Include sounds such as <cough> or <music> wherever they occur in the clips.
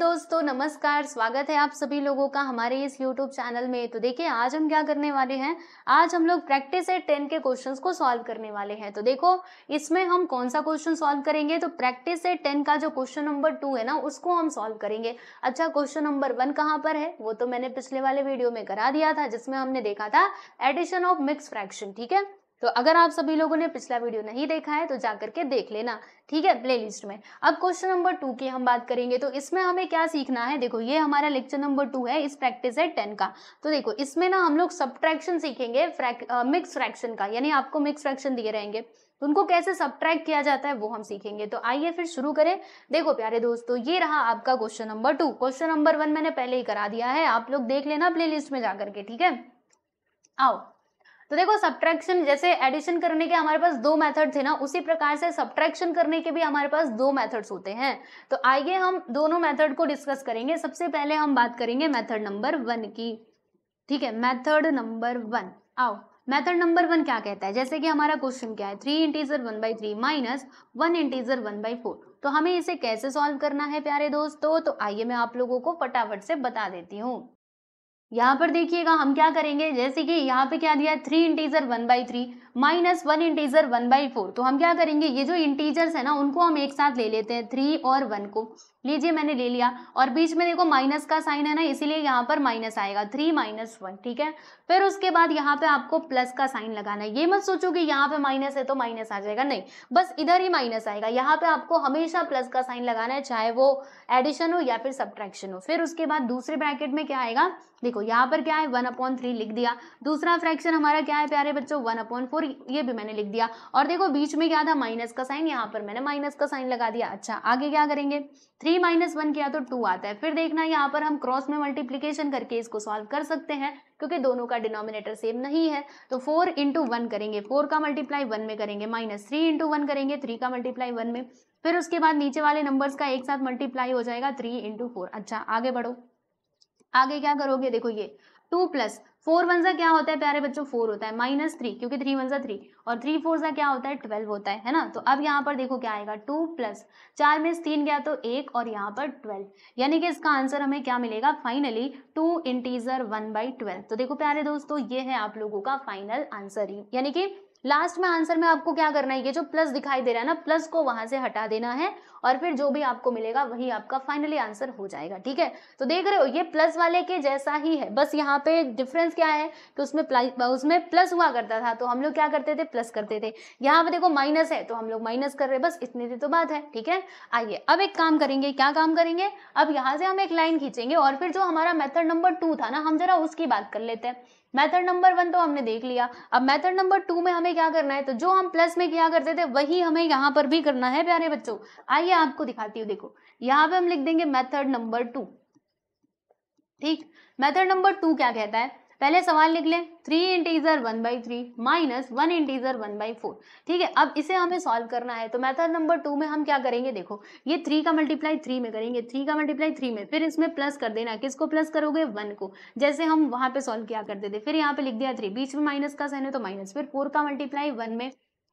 दोस्तों नमस्कार स्वागत है आप सभी लोगों का हमारे इस YouTube चैनल में तो देखिए आज हम क्या करने वाले हैं आज हम लोग प्रैक्टिस एट टेन के क्वेश्चंस को सॉल्व करने वाले हैं तो देखो इसमें हम कौन सा क्वेश्चन सॉल्व करेंगे तो प्रैक्टिस एट टेन का जो क्वेश्चन नंबर टू है ना उसको हम सॉल्व करेंगे अच्छा क्वेश्चन नंबर वन कहाँ पर है वो तो मैंने पिछले वाले वीडियो में करा दिया था जिसमें हमने देखा था एडिशन ऑफ मिक्स फ्रैक्शन ठीक है तो अगर आप सभी लोगों ने पिछला वीडियो नहीं देखा है तो जाकर के देख लेना ठीक है प्लेलिस्ट में अब क्वेश्चन नंबर टू की हम बात करेंगे तो इसमें हमें क्या सीखना है देखो ये हमारा लेक्चर नंबर टू है इस प्रैक्टिस है टेन का तो देखो इसमें ना हम लोग सब्ट्रैक्शन सीखेंगे मिक्स फ्रैक्शन का यानी आपको मिक्स फ्रैक्शन दिए रहेंगे तो उनको कैसे सब्ट्रैक्ट किया जाता है वो हम सीखेंगे तो आइए फिर शुरू करें देखो प्यारे दोस्तों ये रहा आपका question number two question number one मैंने पहले ही करा दिया है आप लोग देख लेना प्ले में जाकर के ठीक है आओ तो देखो सब्ट्रैक्शन जैसे एडिशन करने के हमारे पास दो मेथड थे ना उसी प्रकार से सब्ट्रैक्शन करने के भी हमारे पास दो मेथड्स होते हैं तो आइए हम दोनों मेथड को डिस्कस करेंगे सबसे पहले हम बात करेंगे मेथड नंबर वन की ठीक है मेथड नंबर वन आओ मेथड नंबर वन क्या कहता है जैसे कि हमारा क्वेश्चन क्या है three integer one by three minus one integer one by four तो हमें इसे कैसे सॉल्व करना है प्यारे दोस्तों तो आइए मैं आप लोगों को फटाफट से बता देती हूँ यहाँ पर देखिएगा हम क्या करेंगे जैसे कि यहाँ पे क्या दिया है three integer one by three minus one integer one by four तो हम क्या करेंगे ये जो इंटीजर्स है ना उनको हम एक साथ ले लेते हैं थ्री और वन को लीजिए मैंने ले लिया और बीच में देखो माइनस का साइन है ना इसीलिए यहाँ पर माइनस आएगा थ्री माइनस वन ठीक है फिर उसके बाद यहाँ पे आपको प्लस का साइन लगाना है ये मत सोचो कि यहाँ पे माइनस है तो माइनस आ जाएगा नहीं बस इधर ही माइनस आएगा यहाँ पे आपको हमेशा प्लस का साइन लगाना है चाहे वो एडिशन हो या फिर सब्ट्रैक्शन हो फिर उसके बाद दूसरे ब्रैकेट में क्या आएगा देखो यहाँ पर क्या है वन अपॉन थ्री लिख दिया दूसरा फ्रैक्शन हमारा क्या है प्यारे बच्चों वन अपॉन फोर ये भी मैंने लिख दिया और देखो बीच में क्या था माइनस का साइन यहाँ पर मैंने माइनस का साइन लगा दिया अच्छा आगे क्या करेंगे थ्री थ्री माइनस वन किया तो टू आता है फिर देखना यहाँ पर हम क्रॉस में मल्टीप्लीकेशन करके इसको सॉल्व कर सकते हैं क्योंकि दोनों का डिनोमिनेटर सेम नहीं है तो फोर इंटू वन करेंगे फोर का मल्टीप्लाई वन में करेंगे माइनस थ्री इंटू वन करेंगे थ्री का मल्टीप्लाई वन में फिर उसके बाद नीचे वाले नंबर्स का एक साथ मल्टीप्लाई हो जाएगा थ्री इंटू फोर अच्छा आगे बढ़ो आगे क्या करोगे देखो ये टू प्लस फोर वन सा क्या होता है प्यारे बच्चों फोर होता है माइनस थ्री क्योंकि थ्री वन सा थ्री और थ्री फोर सा क्या होता है ट्वेल्व होता है है ना तो अब यहाँ पर देखो क्या आएगा टू प्लस चार में तीन गया तो एक और यहाँ पर ट्वेल्व यानी कि इसका आंसर हमें क्या मिलेगा finally two integer one by twelve तो देखो प्यारे दोस्तों ये है आप लोगों का फाइनल आंसर ही यानी कि लास्ट में आंसर में आपको क्या करना है ये जो प्लस दिखाई दे रहा है ना प्लस को वहां से हटा देना है और फिर जो भी आपको मिलेगा वही आपका फाइनली आंसर हो जाएगा ठीक है तो देख रहे हो ये प्लस वाले के जैसा ही है बस यहाँ पे डिफरेंस क्या है कि उसमें उसमें प्लस हुआ करता था तो हम लोग क्या करते थे प्लस करते थे यहाँ पे देखो माइनस है तो हम लोग माइनस कर रहे बस इतनी सी तो बात है ठीक है आइए अब एक काम करेंगे क्या काम करेंगे अब यहाँ से हम एक लाइन खींचेंगे और फिर जो हमारा मेथड नंबर टू था ना हम जरा उसकी बात कर लेते हैं मेथड नंबर वन तो हमने देख लिया अब मेथड नंबर टू में हमें क्या करना है तो जो हम प्लस में क्या करते थे वही हमें यहाँ पर भी करना है प्यारे बच्चों आइए आपको दिखाती हूँ देखो यहाँ पे हम लिख देंगे मेथड नंबर टू ठीक मेथड नंबर टू क्या कहता है पहले सवाल लिख लें three integer one by three minus one integer one by four ठीक है अब इसे हमें सॉल्व करना है तो मेथड नंबर टू में हम क्या करेंगे देखो ये थ्री का मल्टीप्लाई थ्री में करेंगे थ्री का मल्टीप्लाई थ्री में फिर इसमें प्लस कर देना किसको प्लस करोगे वन को जैसे हम वहाँ पे सॉल्व किया करते थे फिर यहाँ पे लिख दिया थ्री बीच में माइनस का सहन है तो माइनस फिर फोर का मल्टीप्लाई वन में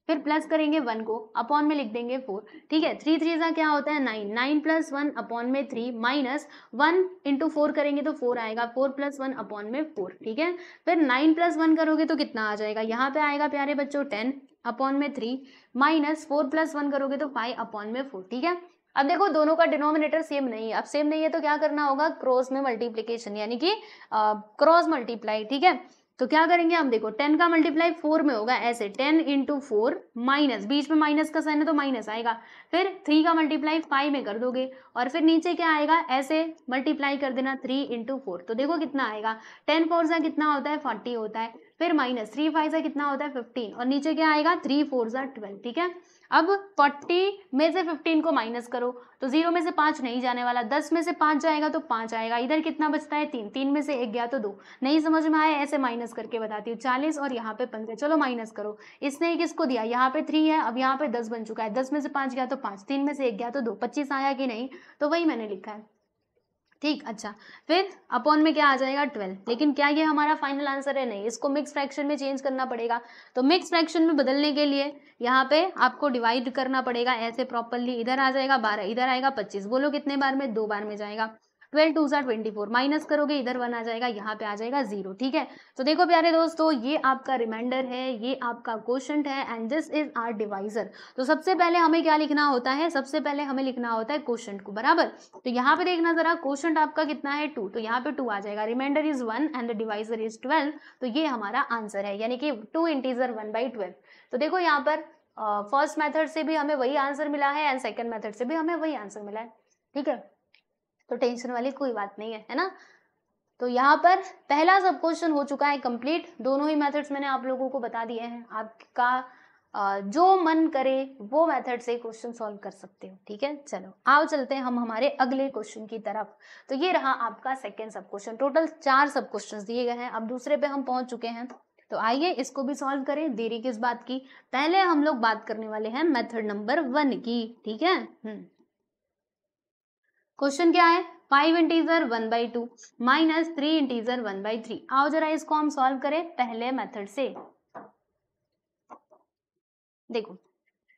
फिर प्लस करेंगे वन को अपॉन में लिख देंगे फोर ठीक है थ्री थ्री का क्या होता है nine nine plus one upon में three minus one into four करेंगे तो फोर आएगा फोर प्लस वन अपॉन में फोर ठीक है फिर नाइन प्लस वन करोगे तो कितना आ जाएगा यहाँ पे आएगा प्यारे बच्चों टेन अपॉन में three minus four plus one करोगे तो फाइव अपॉन में फोर ठीक है अब देखो दोनों का डिनोमिनेटर सेम नहीं है अब सेम नहीं है तो क्या करना होगा क्रॉस में मल्टीप्लीकेशन यानी कि क्रॉस मल्टीप्लाई ठीक है तो क्या करेंगे हम देखो टेन का मल्टीप्लाई फोर में होगा ऐसे टेन इंटू फोर माइनस बीच में माइनस का साइन है तो माइनस आएगा फिर थ्री का मल्टीप्लाई फाइव में कर दोगे और फिर नीचे क्या आएगा ऐसे मल्टीप्लाई कर देना थ्री इंटू फोर तो देखो कितना आएगा टेन फोर सा कितना होता है फोर्टी होता है फिर माइनस थ्री फाइव सा कितना होता है फिफ्टीन और नीचे क्या आएगा थ्री फोर सा ट्वेल्व ठीक है अब 40 में से 15 को माइनस करो तो जीरो में से पाँच नहीं जाने वाला दस में से पाँच जाएगा तो पाँच आएगा इधर कितना बचता है तीन तीन में से एक गया तो दो नहीं समझ में आया ऐसे माइनस करके बताती हूँ चालीस और यहाँ पे पंद्रह चलो माइनस करो इसने किसको दिया यहाँ पे थ्री है अब यहाँ पे दस बन चुका है दस में से पाँच गया तो पाँच तीन में से एक गया तो दो पच्चीस आया कि नहीं तो वही मैंने लिखा है ठीक अच्छा फिर अपॉन में क्या आ जाएगा ट्वेल्व लेकिन क्या ये हमारा फाइनल आंसर है नहीं इसको मिक्स फ्रैक्शन में चेंज करना पड़ेगा तो मिक्स फ्रैक्शन में बदलने के लिए यहाँ पे आपको डिवाइड करना पड़ेगा ऐसे प्रॉपरली इधर आ जाएगा बारह इधर आएगा पच्चीस बोलो कितने बार में दो बार में जाएगा ट्वेल्व टू सा ट्वेंटी फोर माइनस करोगे इधर वन आ जाएगा यहाँ पे आ जाएगा जीरो ठीक है तो देखो प्यारे दोस्तों ये आपका रिमाइंडर है ये आपका क्वेश्चन है and this is our divisor तो सबसे पहले हमें क्या लिखना होता है सबसे पहले हमें लिखना होता है क्वेश्चन को बराबर तो यहाँ पे देखना जरा क्वेश्चन आपका कितना है टू तो यहाँ पे टू आ जाएगा reminder is one and the divisor is twelve तो ये हमारा आंसर है यानी कि two integer one by twelve तो देखो यहाँ पर फर्स्ट uh, मेथड से भी हमें वही आंसर मिला है एंड सेकंड मेथड से भी हमें वही आंसर मिला है ठीक है तो टेंशन वाली कोई बात नहीं है है ना तो यहाँ पर पहला सब क्वेश्चन हो चुका है कंप्लीट दोनों ही मेथड्स मैंने आप लोगों को बता दिए हैं आपका जो मन करे वो मेथड से क्वेश्चन सॉल्व कर सकते हो ठीक है चलो आओ चलते हैं हम हमारे अगले क्वेश्चन की तरफ तो ये रहा आपका सेकेंड सब क्वेश्चन टोटल चार सब क्वेश्चन दिए गए हैं अब दूसरे पे हम पहुंच चुके हैं तो आइए इसको भी सॉल्व करें देरी किस बात की पहले हम लोग बात करने वाले हैं मेथड नंबर वन की ठीक है हम्म। क्वेश्चन क्या है five integer one by two minus three integer one by three आओ जरा इसको हम सॉल्व करें पहले मेथड से देखो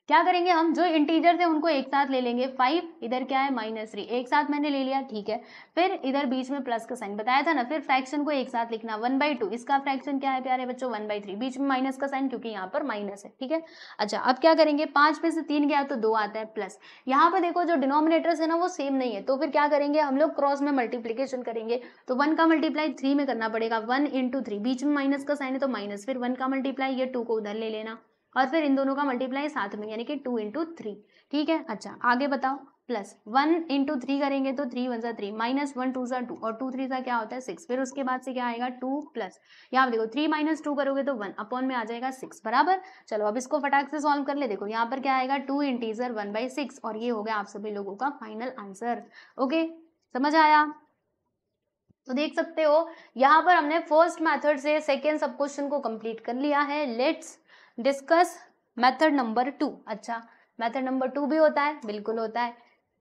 क्या करेंगे हम जो इंटीजर्स है उनको एक साथ ले लेंगे फाइव इधर क्या है माइनस थ्री एक साथ मैंने ले लिया ठीक है फिर इधर बीच में प्लस का साइन बताया था ना फिर फ्रैक्शन को एक साथ लिखना वन बाई टू इसका फ्रैक्शन क्या है प्यारे बच्चों वन बाई थ्री बीच में माइनस का साइन क्योंकि यहाँ पर माइनस है ठीक है अच्छा अब क्या करेंगे पांच में से तीन गया तो दो आता है प्लस यहाँ पर देखो जो डिनोमिनेटर्स है ना वो सेम नहीं है तो फिर क्या करेंगे हम लोग क्रॉस में मल्टीप्लीकेशन करेंगे तो वन का मल्टीप्लाई थ्री में करना पड़ेगा वन इंटू थ्री बीच में माइनस का साइन है तो माइनस फिर वन का मल्टीप्लाई ये टू को उधर ले लेना और फिर इन दोनों का मल्टीप्लाई साथ में यानी कि टू इंटू थ्री ठीक है अच्छा आगे बताओ प्लस वन इंटू थ्री करेंगे तो थ्री वन सा थ्री माइनस वन टू सा टू और टू थ्री सा क्या होता है सिक्स फिर उसके बाद से क्या आएगा टू प्लस यहाँ देखो थ्री माइनस टू करोगे तो वन अपॉन में आ जाएगा सिक्स बराबर चलो अब इसको फटाक से सॉल्व कर ले देखो यहाँ पर क्या आएगा two integer one by six और ये हो गया आप सभी लोगों का फाइनल आंसर ओके समझ आया तो देख सकते हो यहाँ पर हमने फर्स्ट मैथड से सेकेंड सब क्वेश्चन को कंप्लीट कर लिया है let's discuss method number two अच्छा मेथड नंबर टू भी होता है बिल्कुल होता है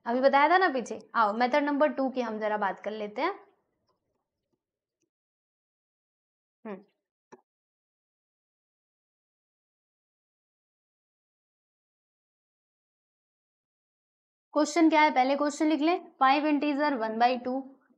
अभी बताया था ना पीछे आओ मेथड नंबर टू की हम जरा बात कर लेते हैं क्वेश्चन हम्म। क्या है पहले क्वेश्चन लिख लें five integer one by two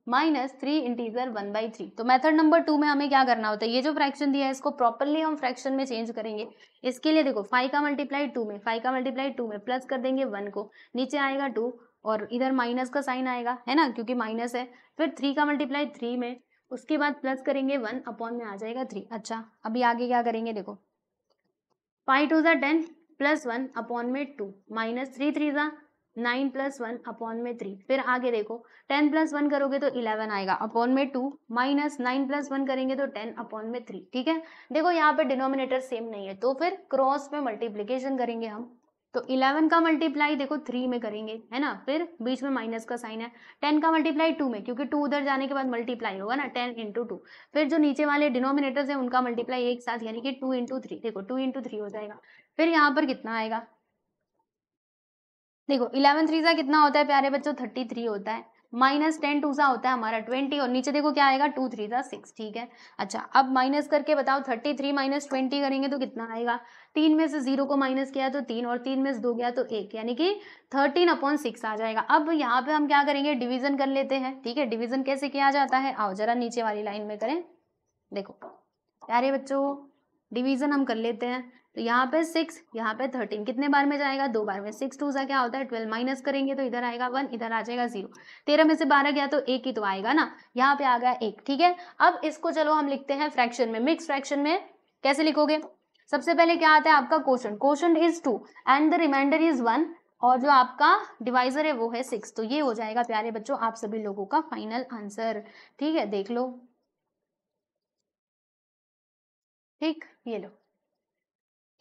minus three integer one by three तो मेथड नंबर टू में हमें क्या करना होता है ये जो फ्रैक्शन दिया है इसको प्रॉपरली हम फ्रैक्शन में चेंज करेंगे इसके लिए देखो फाइव का मल्टीप्लाई टू में फाइव का मल्टीप्लाई टू में प्लस कर देंगे वन को नीचे आएगा टू और इधर माइनस का साइन आएगा है ना क्योंकि माइनस है फिर थ्री का मल्टीप्लाई थ्री में उसके बाद प्लस करेंगे वन अपॉन में आ जाएगा थ्री अच्छा अभी आगे क्या करेंगे देखो फाइव टू ज़ा टेन प्लस वन अपॉन में टू माइनस थ्री थ्री ज़ा नाइन प्लस वन अपॉन में थ्री फिर आगे देखो टेन प्लस वन करोगे तो इलेवन आएगा अपॉन में two minus nine plus one करेंगे तो टेन अपॉन में थ्री ठीक है देखो यहाँ पे डिनोमिनेटर सेम नहीं है तो फिर क्रॉस में मल्टीप्लीकेशन करेंगे हम तो 11 का मल्टीप्लाई देखो 3 में करेंगे है ना फिर बीच में माइनस का साइन है 10 का मल्टीप्लाई 2 में क्योंकि 2 उधर जाने के बाद मल्टीप्लाई होगा ना 10 इंटू टू फिर जो नीचे वाले डिनोमिनेटर्स हैं उनका मल्टीप्लाई एक साथ यानी कि 2 इंटू थ्री देखो 2 इंटू थ्री हो जाएगा फिर यहाँ पर कितना आएगा देखो इलेवन थ्री सा कितना होता है प्यारे बच्चों थर्टी थ्री होता है माइनस टेन टू सा होता है हमारा ट्वेंटी और नीचे देखो क्या आएगा टू थ्री सा सिक्स ठीक है अच्छा अब माइनस करके बताओ थर्टी थ्री माइनस ट्वेंटी करेंगे तो कितना आएगा तीन में से जीरो को माइनस किया तो तीन और तीन में से दो गया तो एक यानी कि थर्टीन अपॉन सिक्स आ जाएगा अब यहाँ पे हम क्या करेंगे डिवीजन कर लेते हैं ठीक है डिवीजन कैसे किया जाता है आओ जरा नीचे वाली लाइन में करें देखो प्यारे बच्चों डिवीजन हम कर लेते हैं तो यहाँ पे सिक्स यहाँ पे थर्टीन कितने बार में जाएगा दो बार में सिक्स टू सा क्या होता है ट्वेल्व माइनस करेंगे तो इधर आएगा वन इधर आ जाएगा जीरो तेरह में से बारह गया तो एक ही तो आएगा ना यहाँ पे आ गया एक ठीक है अब इसको चलो हम लिखते हैं फ्रैक्शन में मिक्स फ्रैक्शन में कैसे लिखोगे सबसे पहले क्या आता है आपका question question is two and the reminder is one और जो आपका डिवाइजर है वो है सिक्स तो ये हो जाएगा प्यारे बच्चों आप सभी लोगों का फाइनल आंसर ठीक है देख लो ठीक ये लो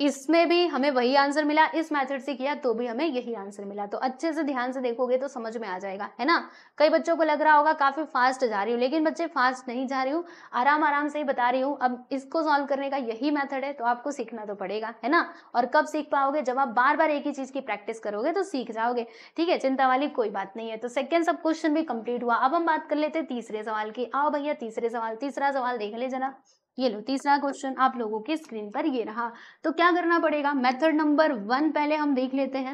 इसमें भी हमें वही आंसर मिला इस मेथड से किया तो भी हमें यही आंसर मिला तो अच्छे से ध्यान से देखोगे तो समझ में आ जाएगा है ना कई बच्चों को लग रहा होगा काफ़ी फास्ट जा रही हूँ लेकिन बच्चे फास्ट नहीं जा रही हूँ आराम आराम से ही बता रही हूँ अब इसको सॉल्व करने का यही मैथड है तो आपको सीखना तो पड़ेगा है ना और कब सीख पाओगे जब आप बार बार एक ही चीज़ की प्रैक्टिस करोगे तो सीख जाओगे ठीक है चिंता वाली कोई बात नहीं है तो सेकेंड सब क्वेश्चन भी कंप्लीट हुआ अब हम बात कर लेते तीसरे सवाल की आओ भैया तीसरे सवाल तीसरा सवाल देख ले जरा ये लो तीसरा क्वेश्चन आप लोगों की स्क्रीन पर ये रहा तो क्या करना पड़ेगा मेथड नंबर वन पहले हम देख लेते हैं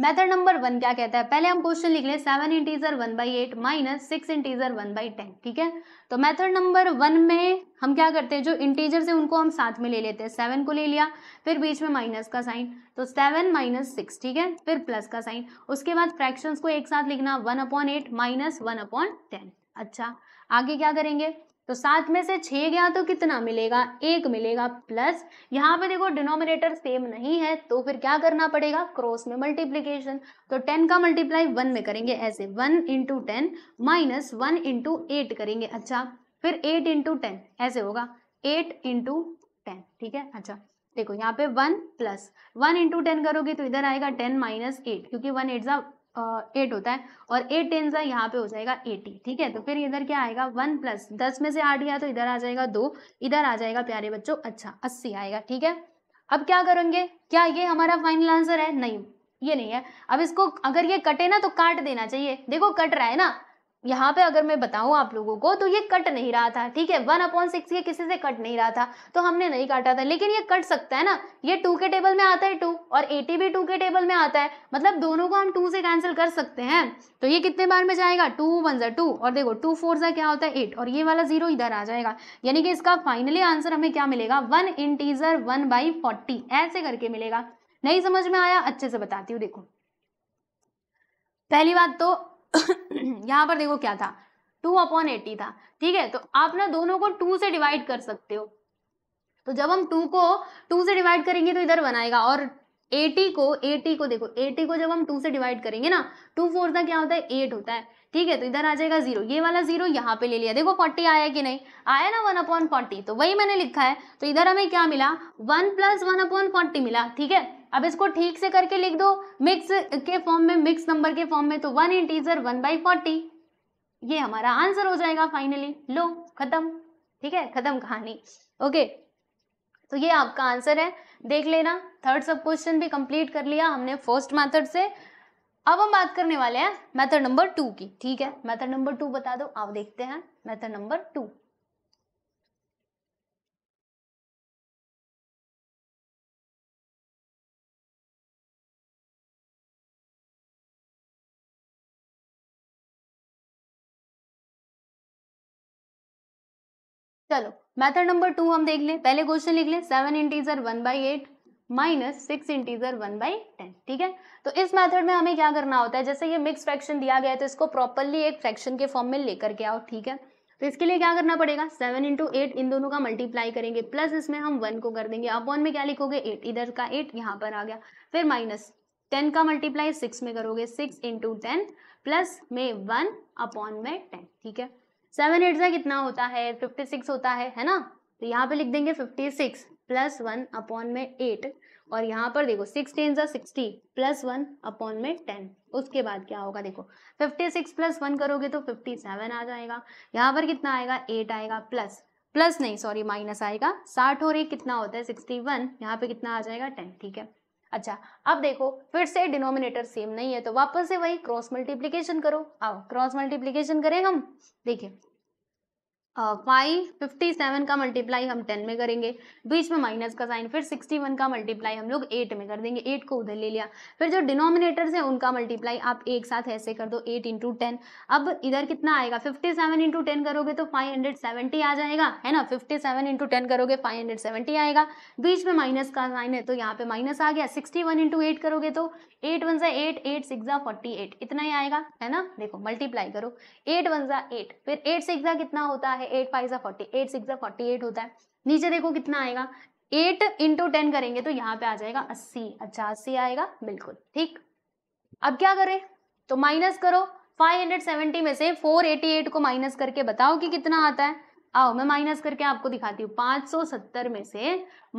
मेथड नंबर वन क्या कहता है पहले हम क्वेश्चन लिख ले seven integer one by eight minus six integer one by ten ठीक है तो मेथड नंबर वन में हम क्या करते हैं जो इंटीजर से उनको हम साथ में ले लेते हैं सेवन को ले लिया फिर बीच में माइनस का साइन तो सेवन माइनस सिक्स ठीक है फिर प्लस का साइन उसके बाद फ्रैक्शंस को एक साथ लिखना one upon eight minus one upon ten अच्छा आगे क्या करेंगे तो सात में से छह गया तो कितना मिलेगा एक मिलेगा प्लस यहाँ पे देखो डिनोमिनेटर सेम नहीं है तो फिर क्या करना पड़ेगा क्रॉस में मल्टीप्लीकेशन तो टेन का मल्टीप्लाई वन में करेंगे ऐसे one into ten minus one into eight करेंगे अच्छा फिर एट इंटू टेन ऐसे होगा एट इंटू टेन ठीक है अच्छा देखो यहाँ पे one plus one into ten करोगे तो इधर आएगा टेन माइनस एट क्योंकि वन एट ज़ा एट होता है और एट टेन सा यहाँ पे हो जाएगा एटी ठीक है तो फिर इधर क्या आएगा वन प्लस दस में से आठ गया तो इधर आ जाएगा दो इधर आ जाएगा प्यारे बच्चों अच्छा अस्सी आएगा ठीक है अब क्या करेंगे क्या ये हमारा फाइनल आंसर है नहीं ये नहीं है अब इसको अगर ये कटे ना तो काट देना चाहिए देखो कट रहा है ना यहाँ पे अगर मैं बताऊँ आप लोगों को तो ये कट नहीं रहा था ठीक है वन अपॉन सिक्स ये किसी से कट नहीं रहा था तो हमने नहीं काटा था लेकिन ये कट सकता है ना ये टू के टेबल में आता है टू और एटी भी टू के टेबल में आता है मतलब दोनों को हम टू से कैंसिल कर सकते हैं तो ये कितने बार में जाएगा टू वन ज़ा टू और देखो टू फोर ज़ा क्या होता है एट और ये वाला जीरो इधर आ जाएगा यानी कि इसका फाइनली आंसर हमें क्या मिलेगा one integer one by forty ऐसे करके मिलेगा नहीं समझ में आया अच्छे से बताती हूँ देखो पहली बात तो <coughs> यहाँ पर देखो क्या था टू अपॉन एटी था ठीक है तो आप ना दोनों को टू से डिवाइड कर सकते हो तो जब हम टू को टू से डिवाइड करेंगे तो इधर बनाएगा और एटी को एटी को देखो एटी को जब हम टू से डिवाइड करेंगे ना टू फोर का क्या होता है एट होता है ठीक है तो इधर आ जाएगा जीरो ये वाला जीरो यहाँ पे ले लिया देखो फोर्टी आया कि नहीं आया ना वन अपॉन फोर्टी तो वही मैंने लिखा है तो इधर हमें क्या मिला one plus one upon forty मिला ठीक है अब इसको ठीक से करके लिख दो मिक्स के फॉर्म में मिक्स नंबर के फॉर्म में तो one integer one by forty ये हमारा आंसर हो जाएगा फाइनली लो खत्म ठीक है खत्म कहानी ओके तो ये आपका आंसर है देख लेना थर्ड सब क्वेश्चन भी कंप्लीट कर लिया हमने फर्स्ट मेथड से अब हम बात करने वाले हैं मेथड नंबर टू की ठीक है मेथड नंबर टू बता दो आप देखते हैं मेथड नंबर टू चलो मेथड नंबर टू हम देख लें पहले क्वेश्चन लिख लें seven integer one by eight minus six integer one by ten ठीक है तो इस मेथड में हमें क्या करना होता है जैसे ये मिक्स फ्रैक्शन दिया गया है तो इसको प्रॉपरली एक फ्रैक्शन के फॉर्म में लेकर के आओ ठीक है तो इसके लिए क्या करना पड़ेगा सेवन इंटू एट इन दोनों का मल्टीप्लाई करेंगे प्लस इसमें हम वन को कर देंगे अपॉन में क्या लिखोगे एट इधर का एट यहाँ पर आ गया फिर माइनस टेन का मल्टीप्लाई सिक्स में करोगे सिक्स इंटू टेन प्लस में वन अपॉन में टेन ठीक है सेवन एट सा कितना होता है फिफ्टी सिक्स होता है है ना तो यहाँ पे लिख देंगे fifty six plus one upon में एट और यहाँ पर देखो सिक्स टेन सा सिक्सटी प्लस वन अपॉन में टेन उसके बाद क्या होगा देखो फिफ्टी सिक्स प्लस वन करोगे तो फिफ्टी सेवन आ जाएगा यहाँ पर कितना आएगा एट आएगा प्लस प्लस नहीं सॉरी माइनस आएगा साठ और एक कितना होता है सिक्सटी वन यहाँ पे कितना आ जाएगा टेन ठीक है अच्छा अब देखो फिर से डिनोमिनेटर सेम नहीं है तो वापस से वही क्रॉस मल्टीप्लीकेशन करो आओ क्रॉस मल्टीप्लीकेशन करें हम देखिए फाइव फिफ्टी सेवन का मल्टीप्लाई हम टेन में करेंगे बीच में माइनस का साइन फिर सिक्सटी वन का मल्टीप्लाई हम लोग एट में कर देंगे एट को उधर ले लिया फिर जो डिनोमिनेटर्स हैं उनका मल्टीप्लाई आप एक साथ ऐसे कर दो एट इंटू टेन अब इधर कितना आएगा फिफ्टी सेवन इंटू टेन करोगे तो फाइव हंड्रेड सेवेंटी आ जाएगा है ना फिफ्टी सेवन इंटू टेन करोगे फाइव हंड्रेड सेवेंटी आएगा बीच में माइनस का साइन है तो यहाँ पे माइनस आ गया सिक्सटी वन इंटू एट करोगे तो एट वन जा एट एट सिक्स जा फोर्टी एट इतना ही आएगा है ना देखो मल्टीप्लाई करो एट वन जा एट फिर एट सिक्स कितना होता है है एट फाइव सा फोर्टी एट सिक्स सा फोर्टी एट होता है नीचे देखो कितना आएगा एट इंटू टेन करेंगे तो यहाँ पे आ जाएगा अस्सी अच्छा अस्सी आएगा बिल्कुल ठीक अब क्या करें तो माइनस करो 570 में से 488 को माइनस करके बताओ कि कितना आता है आओ मैं माइनस करके आपको दिखाती हूँ 570 में से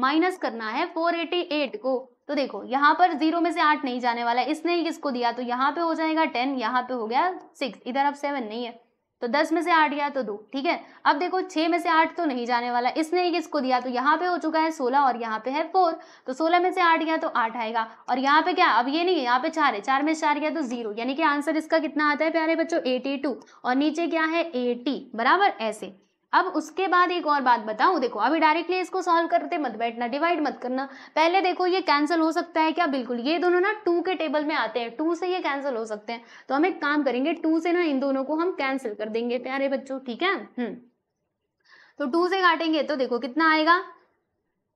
माइनस करना है 488 को तो देखो यहाँ पर जीरो में से आठ नहीं जाने वाला है इसने ही किसको दिया तो यहाँ पे हो जाएगा टेन यहाँ पे हो गया सिक्स इधर अब सेवन नहीं है तो दस में से आठ गया तो दो ठीक है अब देखो छह में से आठ तो नहीं जाने वाला इसने एक किसको दिया तो यहाँ पे हो चुका है सोलह और यहाँ पे है फोर तो सोलह में से आठ गया तो आठ आएगा और यहाँ पे क्या अब ये नहीं है यहाँ पे चार है चार में चार गया तो जीरो यानी कि आंसर इसका कितना आता है प्यारे बच्चों एटी टू और नीचे क्या है एटी बराबर ऐसे अब उसके बाद एक और बात बताऊं देखो अभी डायरेक्टली इसको सॉल्व करते मत बैठना डिवाइड मत करना पहले देखो ये कैंसिल हो सकता है क्या बिल्कुल ये दोनों ना टू के टेबल में आते हैं टू से ये कैंसिल हो सकते हैं तो हम एक काम करेंगे टू से ना इन दोनों को हम कैंसिल कर देंगे प्यारे बच्चों ठीक है हम्म, तो टू से काटेंगे तो देखो कितना आएगा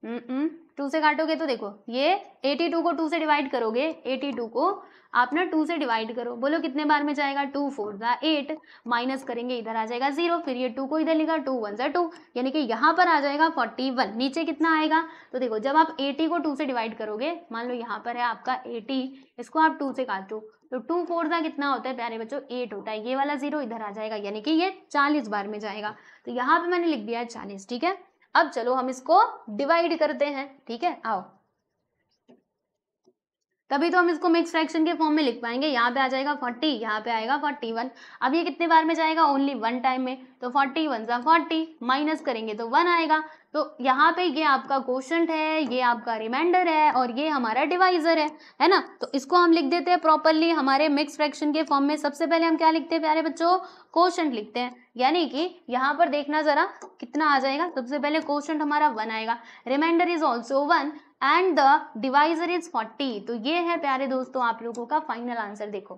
हम्म, हम्म। टू से काटोगे तो देखो ये एटी टू को टू से डिवाइड करोगे एटी टू को आप ना टू से डिवाइड करो बोलो कितने बार में जाएगा टू फोर ज़ा एट माइनस करेंगे इधर आ जाएगा जीरो फिर ये टू को इधर लिखा टू वन ज़ा टू यानी कि यहाँ पर आ जाएगा फोर्टी वन नीचे कितना आएगा तो देखो जब आप एटी को टू से डिवाइड करोगे मान लो यहाँ पर है आपका एटी इसको आप टू से काटो तो टू फोर ज़ा कितना होता है प्यारे बच्चों एट होता है ये वाला जीरो इधर आ जाएगा यानी कि ये चालीस बार में जाएगा तो यहाँ पर मैंने लिख दिया है चालीस ठीक है अब चलो हम इसको डिवाइड करते हैं ठीक है आओ तभी तो हम इसको मिक्स फ्रैक्शन के फॉर्म में लिख पाएंगे यहाँ पे आ जाएगा फोर्टी यहाँ पे आएगा फोर्टी वन अब ये कितने बार में जाएगा ओनली वन टाइम में तो फोर्टी वन सा फोर्टी माइनस करेंगे तो वन आएगा तो यहाँ पे ये आपका क्वेश्चन है ये आपका रिमाइंडर है और ये हमारा डिवाइजर है है ना तो इसको हम लिख देते हैं प्रॉपरली हमारे मिक्स फ्रैक्शन के फॉर्म में सबसे पहले हम क्या लिखते हैं प्यारे बच्चों क्वेश्चन लिखते हैं यानी कि यहाँ पर देखना जरा कितना आ जाएगा सबसे पहले क्वेश्चन हमारा वन आएगा remainder is also one and the divisor is forty तो ये है प्यारे दोस्तों आप लोगों का फाइनल आंसर देखो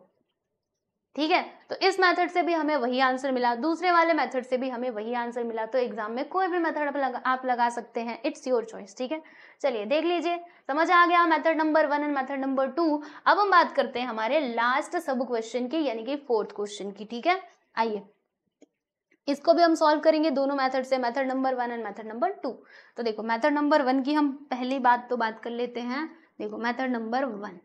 ठीक है तो इस मेथड से भी हमें वही आंसर मिला दूसरे वाले मेथड से भी हमें वही आंसर मिला तो एग्जाम में कोई भी मेथड आप लगा, आप लगा सकते हैं इट्स योर चॉइस ठीक है चलिए देख लीजिए समझ आ गया method number one and method number two अब हम बात करते हैं हमारे लास्ट सब क्वेश्चन की यानी कि फोर्थ क्वेश्चन की ठीक है आइए इसको भी हम सॉल्व करेंगे दोनों मेथड से method number one and method number two तो देखो मेथड नंबर वन की हम पहली बात तो बात कर लेते हैं देखो मेथड नंबर वन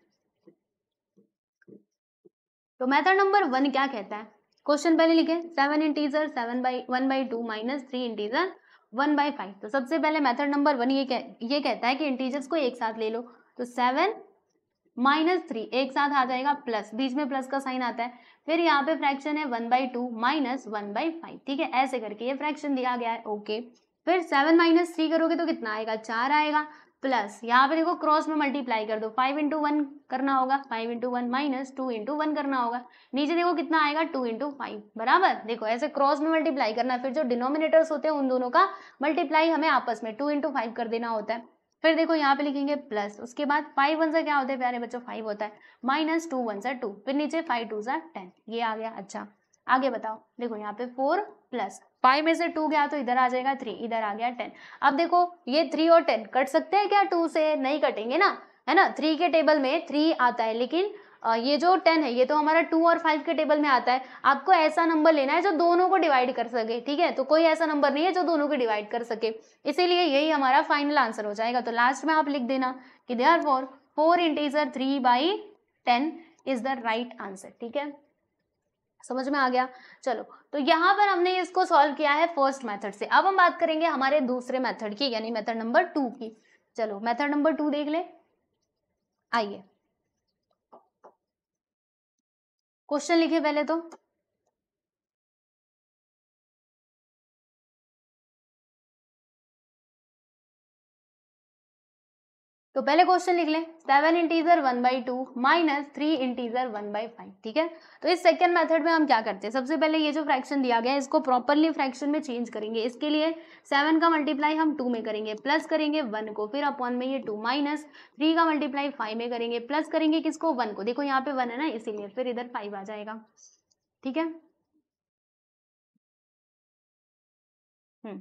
तो मेथड नंबर वन क्या कहता है क्वेश्चन पहले लिखे seven integer seven by one by two minus three integer one by five तो सबसे पहले मेथड नंबर वन ये कह, ये कहता है कि इंटीजर्स को एक साथ ले लो तो सेवन माइनस थ्री एक साथ आ जाएगा प्लस बीच में प्लस का साइन आता है फिर यहाँ पे फ्रैक्शन है one by two minus one by five ठीक है ऐसे करके ये फ्रैक्शन दिया गया है ओके फिर सेवन माइनस थ्री करोगे तो कितना आएगा चार आएगा प्लस यहाँ पे देखो क्रॉस में मल्टीप्लाई कर दो फाइव इंटू वन करना होगा five into one minus two into one करना होगा नीचे देखो कितना आएगा टू इंटू फाइव बराबर देखो ऐसे क्रॉस में मल्टीप्लाई करना फिर जो डिनोमिनेटर्स होते हैं उन दोनों का मल्टीप्लाई हमें आपस में टू इंटू फाइव कर देना होता है फिर देखो यहाँ पे लिखेंगे प्लस उसके बाद फाइव वन सा क्या होता है प्यारे बच्चों फाइव होता है माइनस टू वन सा टू फिर नीचे फाइव टू सा टेन ये आ गया अच्छा आगे बताओ देखो यहाँ पे फोर प्लस फाइव में से टू गया तो इधर आ जाएगा थ्री इधर आ गया टेन अब देखो ये थ्री और टेन कट सकते हैं क्या टू से नहीं कटेंगे ना है ना थ्री के टेबल में थ्री आता है लेकिन ये जो टेन है ये तो हमारा टू और फाइव के टेबल में आता है आपको ऐसा नंबर लेना है जो दोनों को डिवाइड कर सके ठीक है तो कोई ऐसा नंबर नहीं है जो दोनों को डिवाइड कर सके इसीलिए यही हमारा फाइनल आंसर हो जाएगा तो लास्ट में आप लिख देना कि they are four four integer three by ten is the right answer ठीक है समझ में आ गया चलो तो यहाँ पर हमने इसको सॉल्व किया है फर्स्ट मैथड से अब हम बात करेंगे हमारे दूसरे मैथड की यानी मैथड नंबर टू की चलो मैथड नंबर टू देख ले आइए क्वेश्चन लिखे पहले तो तो पहले क्वेश्चन लिख लें seven integer one by two minus three integer one by five ठीक है तो इस सेकेंड मेथड में हम क्या करते हैं सबसे पहले ये जो फ्रैक्शन दिया गया है इसको प्रॉपरली फ्रैक्शन में चेंज करेंगे इसके लिए सेवन का मल्टीप्लाई हम टू में करेंगे प्लस करेंगे वन को फिर अपॉन में ये टू माइनस थ्री का मल्टीप्लाई फाइव में करेंगे प्लस करेंगे किसको वन को देखो यहाँ पे वन है ना इसीलिए फिर इधर फाइव आ जाएगा ठीक है हम्म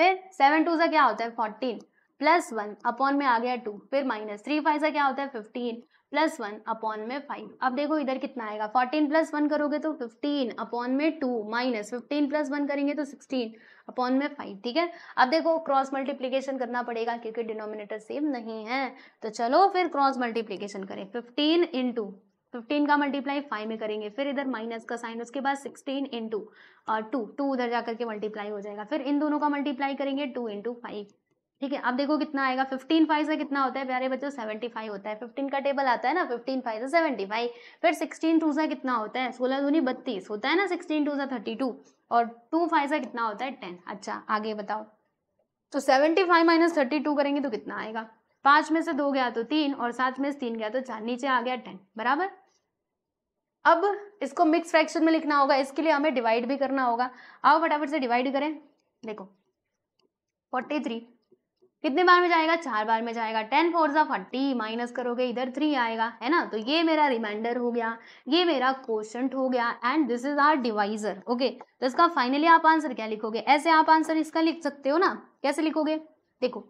फिर सेवन टू सा क्या होता है फोर्टीन प्लस वन अपॉन में आ गया टू फिर माइनस थ्री फाइव सा क्या होता है फिफ्टीन प्लस वन अपॉन में फाइव अब देखो इधर कितना आएगा फोर्टीन प्लस वन करोगे तो फिफ्टीन अपॉन में two minus fifteen plus one करेंगे तो सिक्सटीन अपॉन में फाइव ठीक है अब देखो क्रॉस मल्टीप्लीकेशन करना पड़ेगा क्योंकि डिनोमिनेटर सेम नहीं है तो चलो फिर क्रॉस मल्टीप्लीकेशन करें फिफ्टीन इंटू फिफ्टीन का मल्टीप्लाई फाइव में करेंगे फिर इधर माइनस का साइन उसके बाद सिक्सटीन इंटू टू और टू टू उधर जा करके मल्टीप्लाई हो जाएगा फिर इन दोनों का मल्टीप्लाई करेंगे टू इंटू फाइव ठीक है अब देखो कितना आएगा फिफ्टीन फाइव से कितना होता है प्यारे बच्चों सेवेंटी फाइव होता है 15 का टेबल आता है ना फिफ्टीन फाइव से सेवेंटी फाइव फिर सिक्सटीन टू से कितना होता है सोलह दूनी बत्तीस होता है ना सिक्सटीन टू से थर्टी टू और टू फाइव से कितना होता है टेन अच्छा आगे बताओ तो seventy five minus thirty two करेंगे तो कितना आएगा पांच में से दो गया तो तीन और सात में से तीन गया तो चार नीचे आ गया टेन बराबर अब इसको मिक्स फ्रैक्शन में लिखना होगा इसके लिए हमें डिवाइड भी करना होगा आओ फटाफट से डिवाइड करें देखो फोर्टी थ्री कितने बार में जाएगा चार बार में जाएगा टेन फोर सा फोर्टी माइनस करोगे इधर थ्री आएगा है ना तो ये मेरा रिमाइंडर हो गया ये मेरा क्वेश्चन हो गया and this is our divisor okay तो इसका फाइनली आप आंसर क्या लिखोगे ऐसे आप आंसर इसका लिख सकते हो ना कैसे लिखोगे देखो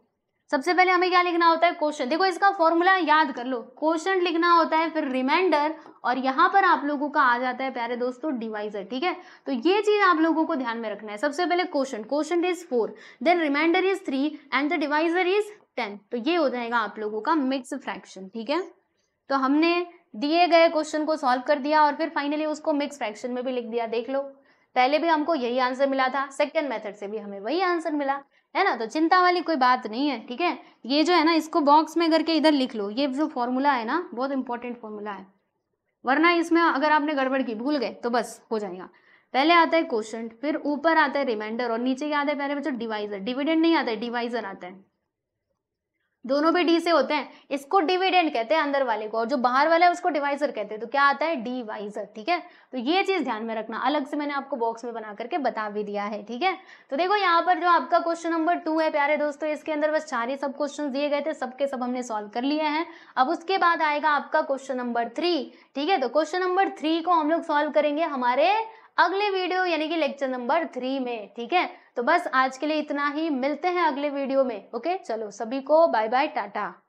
सबसे पहले हमें क्या लिखना होता है क्वेश्चन देखो इसका फॉर्मूला याद कर लो क्वेश्चन लिखना होता है फिर रिमाइंडर और यहाँ पर आप लोगों का आ जाता है प्यारे दोस्तों डिवाइजर ठीक है तो ये चीज आप लोगों को ध्यान में रखना है सबसे पहले question question is four then remainder is three and the divisor is ten तो ये हो जाएगा आप लोगों का मिक्स फ्रैक्शन ठीक है तो हमने दिए गए क्वेश्चन को सॉल्व कर दिया और फिर फाइनली उसको मिक्स फ्रैक्शन में भी लिख दिया देख लो पहले भी हमको यही आंसर मिला था सेकेंड मेथड से भी हमें वही आंसर मिला है ना तो चिंता वाली कोई बात नहीं है ठीक है ये जो है ना इसको बॉक्स में करके इधर लिख लो ये जो फॉर्मूला है ना बहुत इंपॉर्टेंट फॉर्मूला है वरना इसमें अगर आपने गड़बड़ की भूल गए तो बस हो जाएगा पहले आता है क्वेश्चन फिर ऊपर आता है रिमाइंडर और नीचे क्या आता है पहले बच्चों डिवाइजर डिविडेंड नहीं आता है डिवाइजर आता है दोनों भी डी से होते हैं इसको डिविडेंड कहते हैं अंदर वाले को और जो बाहर वाला है उसको डिवाइजर कहते हैं तो क्या आता है डिवाइजर ठीक है तो ये चीज़ ध्यान में रखना अलग से मैंने आपको बॉक्स में बना करके बता भी दिया है ठीक है तो देखो यहाँ पर जो आपका क्वेश्चन नंबर टू है प्यारे दोस्तों इसके अंदर बस चार ही सब क्वेश्चन दिए गए थे सबके सब हमने सॉल्व कर लिए हैं अब उसके बाद आएगा आपका क्वेश्चन नंबर थ्री ठीक है तो क्वेश्चन नंबर थ्री को हम लोग सॉल्व करेंगे हमारे अगले वीडियो यानी कि लेक्चर नंबर थ्री में ठीक है तो बस आज के लिए इतना ही मिलते हैं अगले वीडियो में ओके चलो सभी को बाय बाय टाटा